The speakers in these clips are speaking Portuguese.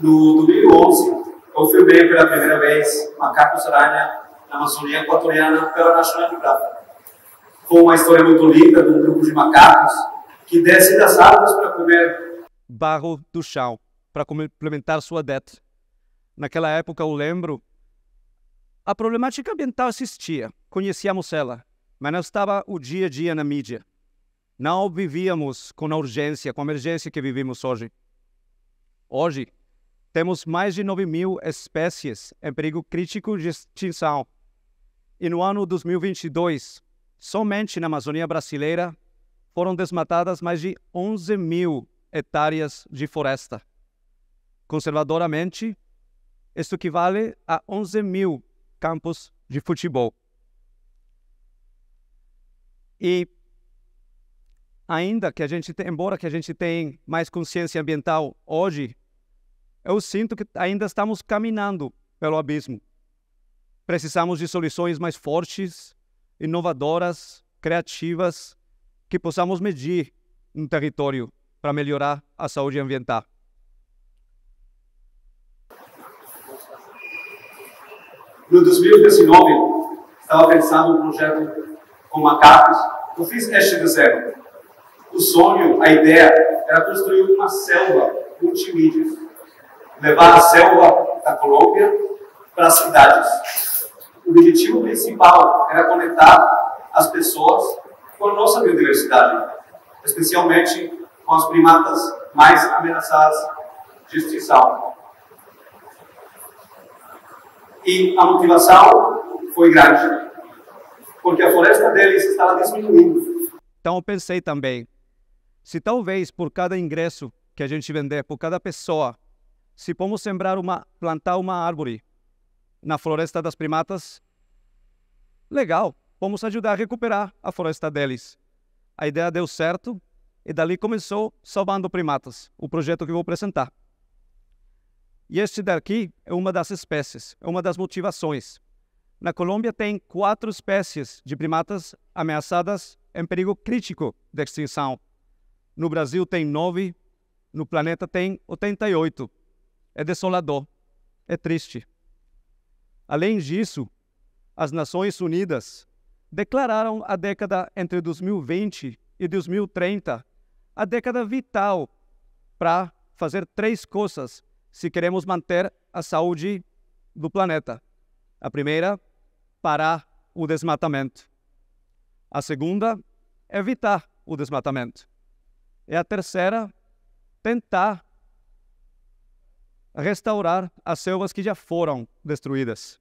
No domingo 11, eu filmei pela primeira vez Macacos Aranha na Amazônia Equatoriana pela National Geographic. Foi uma história muito linda de um grupo de macacos que desce das árvores para comer barro do chão, para complementar sua dieta. Naquela época, eu lembro, a problemática ambiental existia, conhecíamos ela, mas não estava o dia a dia na mídia. Não vivíamos com a urgência, com a emergência que vivemos hoje. Hoje, temos mais de 9 mil espécies em perigo crítico de extinção. E no ano 2022, somente na Amazônia brasileira, foram desmatadas mais de 11 mil hectares de floresta. Conservadoramente, isso equivale a 11 mil campos de futebol. E ainda que a gente, embora que a gente tenha mais consciência ambiental hoje eu sinto que ainda estamos caminhando pelo abismo. Precisamos de soluções mais fortes, inovadoras, criativas, que possamos medir um território para melhorar a saúde ambiental. No 2019, estava pensando um projeto com macacos. Eu fiz este desenho. zero. O sonho, a ideia, era construir uma selva multimídia levar a selva da Colômbia para as cidades. O objetivo principal era conectar as pessoas com a nossa biodiversidade, especialmente com as primatas mais ameaçadas de extinção. E a motivação foi grande, porque a floresta deles estava diminuindo. Então eu pensei também, se talvez por cada ingresso que a gente vender, por cada pessoa se podemos sembrar uma, plantar uma árvore na floresta das primatas, legal, vamos ajudar a recuperar a floresta deles. A ideia deu certo e dali começou Salvando Primatas, o projeto que vou apresentar. E este daqui é uma das espécies, é uma das motivações. Na Colômbia tem quatro espécies de primatas ameaçadas em perigo crítico de extinção. No Brasil tem nove, no planeta tem 88 é desolador, é triste. Além disso, as Nações Unidas declararam a década entre 2020 e 2030 a década vital para fazer três coisas se queremos manter a saúde do planeta. A primeira, parar o desmatamento. A segunda, evitar o desmatamento. E a terceira, tentar restaurar as selvas que já foram destruídas.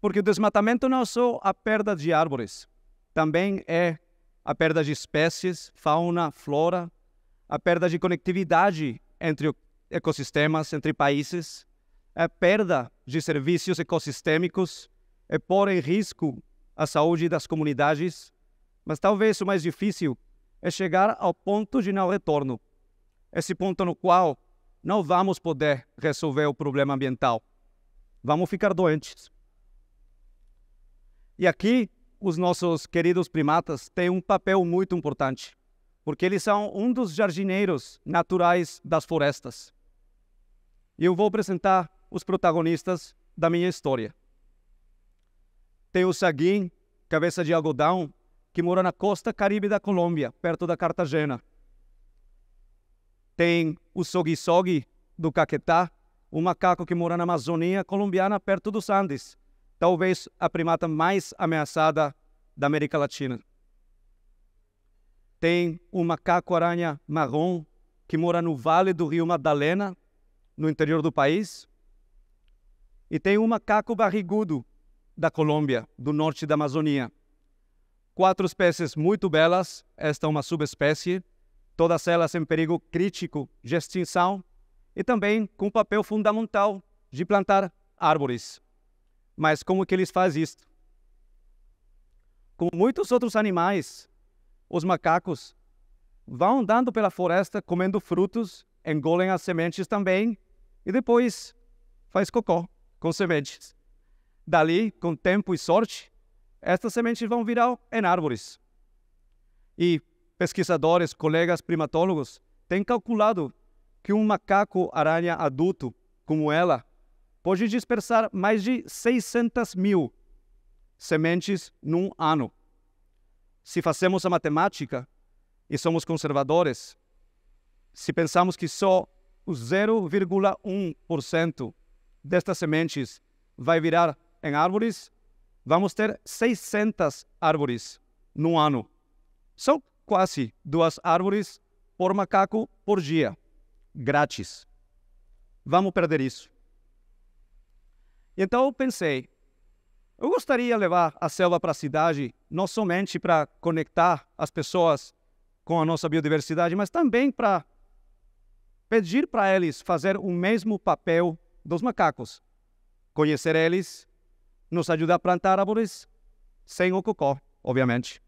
Porque o desmatamento não é só a perda de árvores, também é a perda de espécies, fauna, flora, a perda de conectividade entre ecossistemas, entre países, a perda de serviços ecossistêmicos é pôr em risco a saúde das comunidades, mas talvez o mais difícil é chegar ao ponto de não retorno. Esse ponto no qual não vamos poder resolver o problema ambiental. Vamos ficar doentes. E aqui, os nossos queridos primatas têm um papel muito importante, porque eles são um dos jardineiros naturais das florestas. E eu vou apresentar os protagonistas da minha história. Tem o Saguin, cabeça de algodão, que mora na costa caribe da Colômbia, perto da Cartagena tem o sogui-sogui do Caquetá, o macaco que mora na Amazônia colombiana, perto dos Andes, talvez a primata mais ameaçada da América Latina. Tem o macaco-aranha marrom, que mora no vale do rio Madalena, no interior do país. E tem o macaco barrigudo, da Colômbia, do norte da Amazônia. Quatro espécies muito belas, esta é uma subespécie, todas elas em perigo crítico de extinção, e também com o papel fundamental de plantar árvores. Mas como que eles fazem isto? Como muitos outros animais, os macacos vão andando pela floresta comendo frutos, engolem as sementes também e depois faz cocô com sementes. Dali, com tempo e sorte, estas sementes vão virar em árvores. E pesquisadores, colegas primatólogos têm calculado que um macaco-aranha adulto como ela pode dispersar mais de 600 mil sementes num ano. Se fazemos a matemática e somos conservadores, se pensamos que só o 0,1% destas sementes vai virar em árvores, vamos ter 600 árvores no ano. São quase duas árvores por macaco por dia, grátis. Vamos perder isso. Então eu pensei, eu gostaria de levar a selva para a cidade, não somente para conectar as pessoas com a nossa biodiversidade, mas também para pedir para eles fazer o mesmo papel dos macacos. Conhecer eles nos ajudar a plantar árvores sem o cocó, obviamente.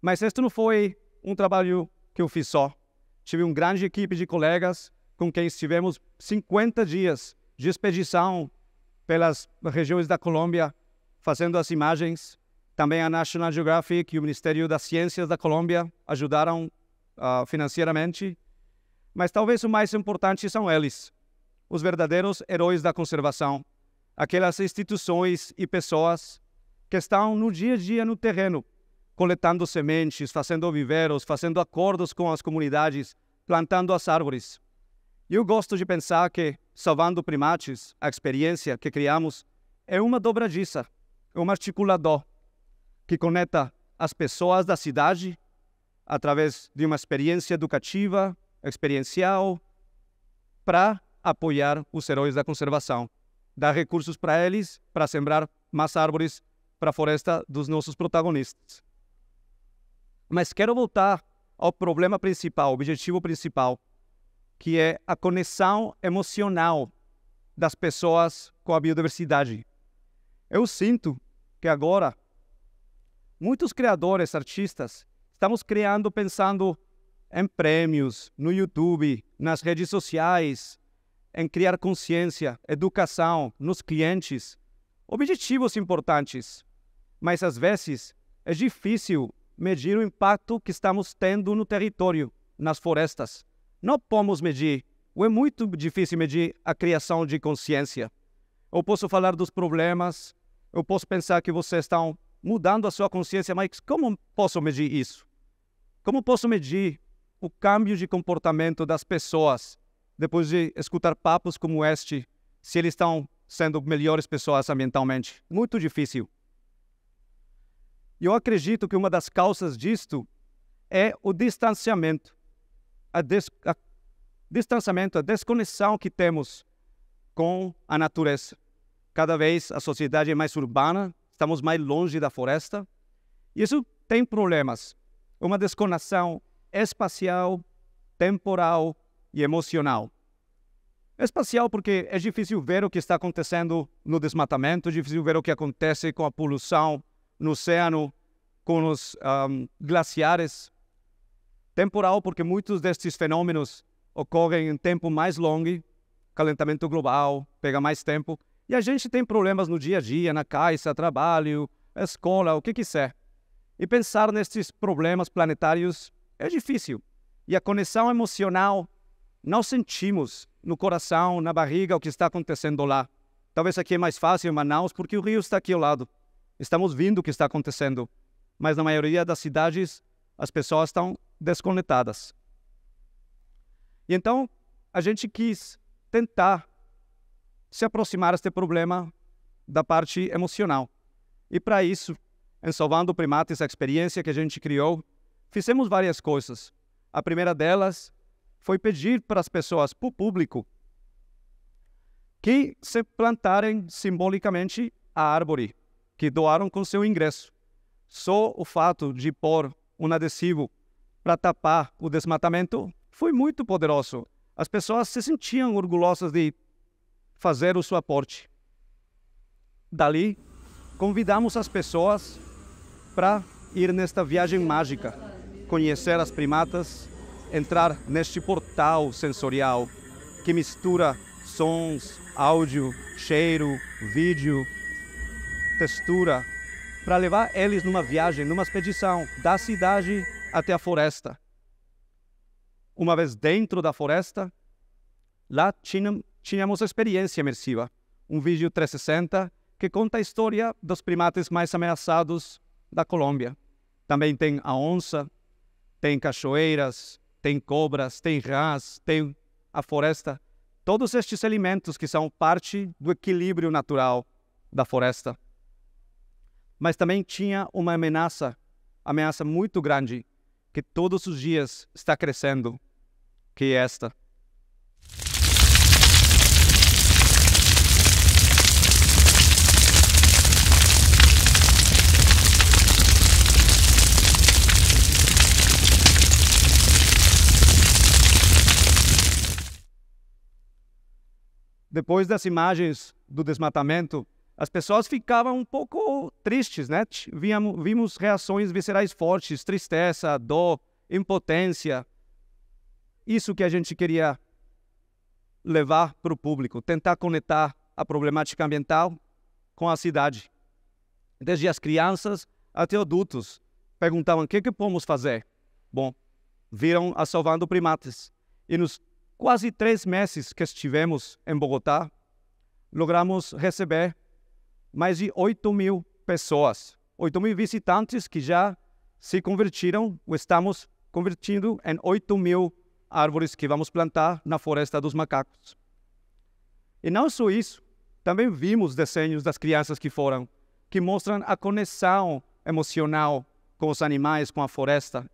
Mas este não foi um trabalho que eu fiz só. Tive uma grande equipe de colegas com quem estivemos 50 dias de expedição pelas regiões da Colômbia, fazendo as imagens. Também a National Geographic e o Ministério das Ciências da Colômbia ajudaram uh, financeiramente. Mas talvez o mais importante são eles, os verdadeiros heróis da conservação, aquelas instituições e pessoas que estão no dia a dia no terreno coletando sementes, fazendo viveiros, fazendo acordos com as comunidades, plantando as árvores. Eu gosto de pensar que, salvando primates, a experiência que criamos é uma dobradiça, é um articulador que conecta as pessoas da cidade através de uma experiência educativa, experiencial, para apoiar os heróis da conservação, dar recursos para eles, para sembrar mais árvores para a floresta dos nossos protagonistas. Mas quero voltar ao problema principal, objetivo principal, que é a conexão emocional das pessoas com a biodiversidade. Eu sinto que agora muitos criadores, artistas, estamos criando pensando em prêmios, no YouTube, nas redes sociais, em criar consciência, educação, nos clientes, objetivos importantes. Mas às vezes é difícil medir o impacto que estamos tendo no território, nas florestas. Não podemos medir, ou é muito difícil medir a criação de consciência. Eu posso falar dos problemas, eu posso pensar que vocês estão mudando a sua consciência, mas como posso medir isso? Como posso medir o câmbio de comportamento das pessoas depois de escutar papos como este, se eles estão sendo melhores pessoas ambientalmente? Muito difícil. E eu acredito que uma das causas disto é o distanciamento, a, des, a distanciamento, a desconexão que temos com a natureza. Cada vez a sociedade é mais urbana, estamos mais longe da floresta. E isso tem problemas. Uma desconexão espacial, temporal e emocional. Espacial porque é difícil ver o que está acontecendo no desmatamento, é difícil ver o que acontece com a poluição no oceano, com os um, glaciares. Temporal, porque muitos destes fenômenos ocorrem em tempo mais longo, calentamento global, pega mais tempo. E a gente tem problemas no dia a dia, na caixa, trabalho, escola, o que quiser. E pensar nestes problemas planetários é difícil. E a conexão emocional, nós sentimos no coração, na barriga, o que está acontecendo lá. Talvez aqui é mais fácil em Manaus, porque o rio está aqui ao lado. Estamos vendo o que está acontecendo, mas na maioria das cidades as pessoas estão desconectadas. E então a gente quis tentar se aproximar deste problema da parte emocional. E para isso, em Salvando Primates, a experiência que a gente criou, fizemos várias coisas. A primeira delas foi pedir para as pessoas, para o público, que se plantarem simbolicamente a árvore que doaram com seu ingresso. Só o fato de pôr um adesivo para tapar o desmatamento foi muito poderoso. As pessoas se sentiam orgulhosas de fazer o seu aporte. Dali, convidamos as pessoas para ir nesta viagem mágica, conhecer as primatas, entrar neste portal sensorial que mistura sons, áudio, cheiro, vídeo, textura, para levar eles numa viagem, numa expedição da cidade até a floresta. Uma vez dentro da floresta, lá tínhamos, tínhamos experiência imersiva, um vídeo 360 que conta a história dos primates mais ameaçados da Colômbia. Também tem a onça, tem cachoeiras, tem cobras, tem rãs, tem a floresta. Todos estes elementos que são parte do equilíbrio natural da floresta mas também tinha uma ameaça, ameaça muito grande, que todos os dias está crescendo, que é esta. Depois das imagens do desmatamento, as pessoas ficavam um pouco tristes, né? Víamos, vimos reações viscerais fortes, tristeza, dor, impotência. Isso que a gente queria levar para o público, tentar conectar a problemática ambiental com a cidade. Desde as crianças até adultos perguntavam o que, que podemos fazer. Bom, viram a Salvando Primates. E nos quase três meses que estivemos em Bogotá, logramos receber mais de 8 mil pessoas, 8 mil visitantes que já se convertiram ou estamos convertindo em 8 mil árvores que vamos plantar na Floresta dos Macacos. E não só isso, também vimos desenhos das crianças que foram, que mostram a conexão emocional com os animais, com a floresta.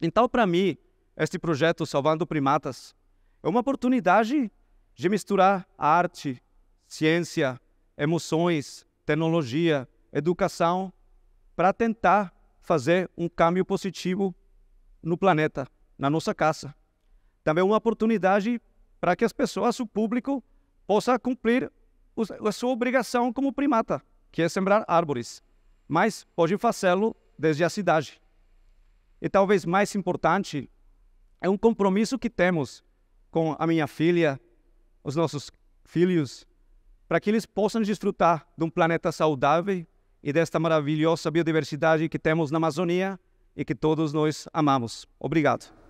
Então, para mim, este projeto Salvando Primatas é uma oportunidade de misturar arte, ciência, emoções, tecnologia, educação, para tentar fazer um caminho positivo no planeta, na nossa casa. Também uma oportunidade para que as pessoas, o público, possa cumprir a sua obrigação como primata, que é sembrar árvores, mas pode fazê-lo desde a cidade. E talvez mais importante é um compromisso que temos com a minha filha, os nossos filhos, para que eles possam desfrutar de um planeta saudável e desta maravilhosa biodiversidade que temos na Amazônia e que todos nós amamos. Obrigado.